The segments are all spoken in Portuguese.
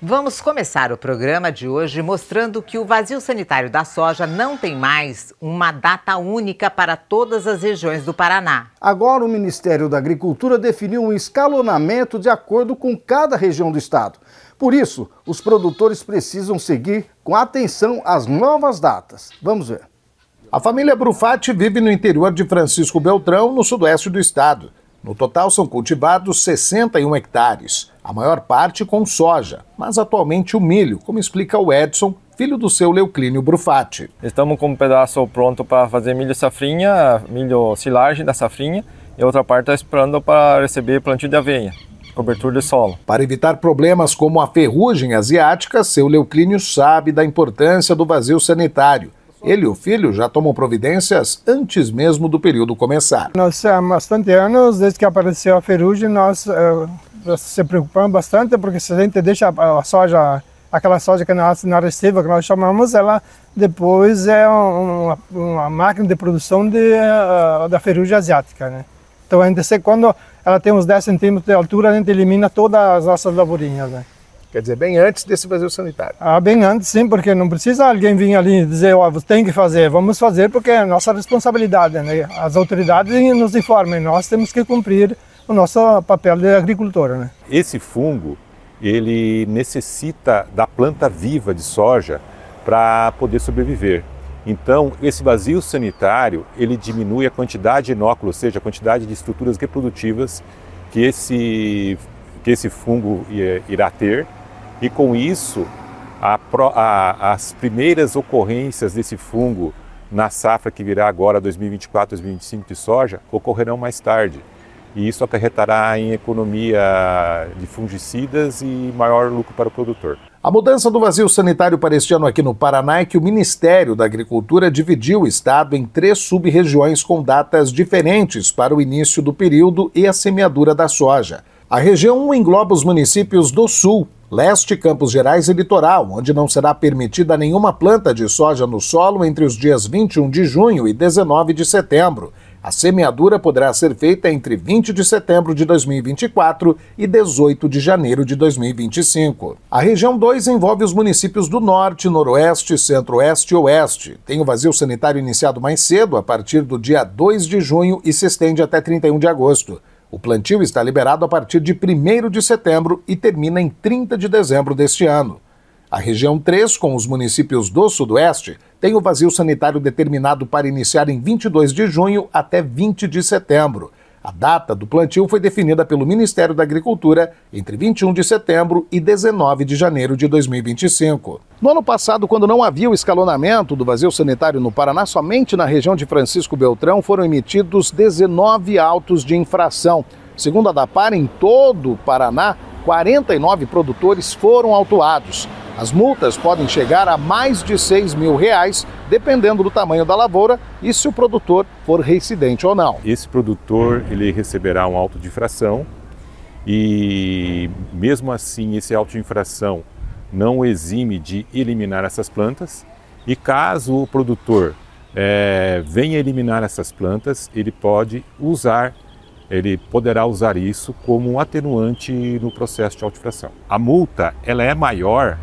Vamos começar o programa de hoje mostrando que o vazio sanitário da soja não tem mais uma data única para todas as regiões do Paraná. Agora, o Ministério da Agricultura definiu um escalonamento de acordo com cada região do estado. Por isso, os produtores precisam seguir com atenção as novas datas. Vamos ver. A família Brufati vive no interior de Francisco Beltrão, no sudoeste do estado. No total são cultivados 61 hectares, a maior parte com soja, mas atualmente o milho, como explica o Edson, filho do seu Leuclínio Brufati. Estamos com um pedaço pronto para fazer milho safrinha, milho silagem da safrinha, e outra parte está esperando para receber plantio de aveia cobertura de solo. Para evitar problemas como a ferrugem asiática, seu Leuclínio sabe da importância do vazio sanitário ele e o filho já tomam providências antes mesmo do período começar. Nós há bastante anos, desde que apareceu a ferrugem, nós uh, se preocupamos bastante, porque se a gente deixa a soja, aquela soja que nasce na receiva, que nós chamamos, ela depois é uma, uma máquina de produção de, uh, da ferrugem asiática. Né? Então a gente, quando ela tem uns 10 centímetros de altura, a gente elimina todas as nossas lavourinhas. Né? Quer dizer, bem antes desse vazio sanitário. Ah, bem antes, sim, porque não precisa alguém vir ali e dizer, ó, oh, você tem que fazer, vamos fazer porque é nossa responsabilidade, né? As autoridades nos informam, nós temos que cumprir o nosso papel de agricultor, né? Esse fungo, ele necessita da planta viva de soja para poder sobreviver. Então, esse vazio sanitário, ele diminui a quantidade de inóculos, ou seja, a quantidade de estruturas reprodutivas que esse, que esse fungo irá ter e com isso, a, a, as primeiras ocorrências desse fungo na safra que virá agora, 2024, 2025 de soja, ocorrerão mais tarde. E isso acarretará em economia de fungicidas e maior lucro para o produtor. A mudança do vazio sanitário para este ano aqui no Paraná é que o Ministério da Agricultura dividiu o estado em três sub-regiões com datas diferentes para o início do período e a semeadura da soja. A região 1 engloba os municípios do Sul, Leste, Campos Gerais e Litoral, onde não será permitida nenhuma planta de soja no solo entre os dias 21 de junho e 19 de setembro. A semeadura poderá ser feita entre 20 de setembro de 2024 e 18 de janeiro de 2025. A região 2 envolve os municípios do Norte, Noroeste, Centro-Oeste e Oeste. Tem o vazio sanitário iniciado mais cedo, a partir do dia 2 de junho, e se estende até 31 de agosto. O plantio está liberado a partir de 1 de setembro e termina em 30 de dezembro deste ano. A região 3, com os municípios do Sudoeste, tem o vazio sanitário determinado para iniciar em 22 de junho até 20 de setembro a data do plantio foi definida pelo Ministério da Agricultura entre 21 de setembro e 19 de janeiro de 2025. No ano passado, quando não havia o escalonamento do vazio sanitário no Paraná, somente na região de Francisco Beltrão foram emitidos 19 autos de infração. Segundo a DAPAR, em todo o Paraná, 49 produtores foram autuados. As multas podem chegar a mais de 6 mil reais, dependendo do tamanho da lavoura e se o produtor for reincidente ou não. Esse produtor ele receberá um auto de infração e, mesmo assim, esse auto de infração não exime de eliminar essas plantas. E caso o produtor é, venha eliminar essas plantas, ele pode usar, ele poderá usar isso como um atenuante no processo de autifração. A multa ela é maior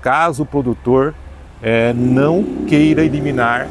caso o produtor é, não queira eliminar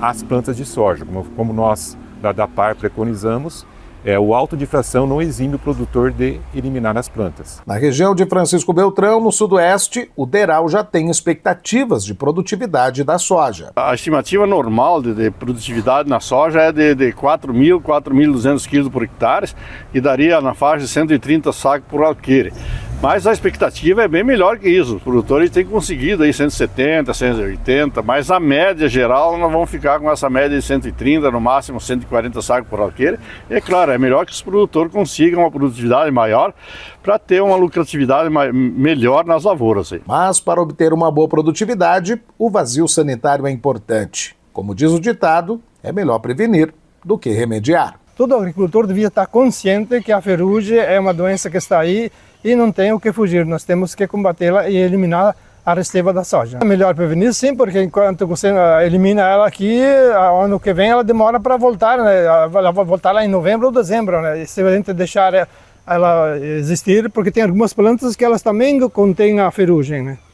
as plantas de soja. Como, como nós da DAPAR preconizamos, é, o alto de fração não exime o produtor de eliminar as plantas. Na região de Francisco Beltrão, no sudoeste, o Deral já tem expectativas de produtividade da soja. A estimativa normal de, de produtividade na soja é de, de 4.000, 4.200 quilos por hectare que daria na faixa de 130 sacos por alqueire. Mas a expectativa é bem melhor que isso. Os produtores têm conseguido aí 170, 180, mas a média geral nós vamos ficar com essa média de 130, no máximo 140 sacos por alqueire. E é claro, é melhor que os produtores consigam uma produtividade maior para ter uma lucratividade melhor nas lavouras. Aí. Mas para obter uma boa produtividade, o vazio sanitário é importante. Como diz o ditado, é melhor prevenir do que remediar todo agricultor devia estar consciente que a ferrugem é uma doença que está aí e não tem o que fugir. Nós temos que combatê-la e eliminar a resteva da soja. É melhor prevenir sim, porque enquanto você ah, elimina ela aqui, ah, ano que vem ela demora para voltar, né? Ah, ela vai voltar lá em novembro ou dezembro, né? E se a gente deixar ela existir, porque tem algumas plantas que elas também contêm a ferrugem, né?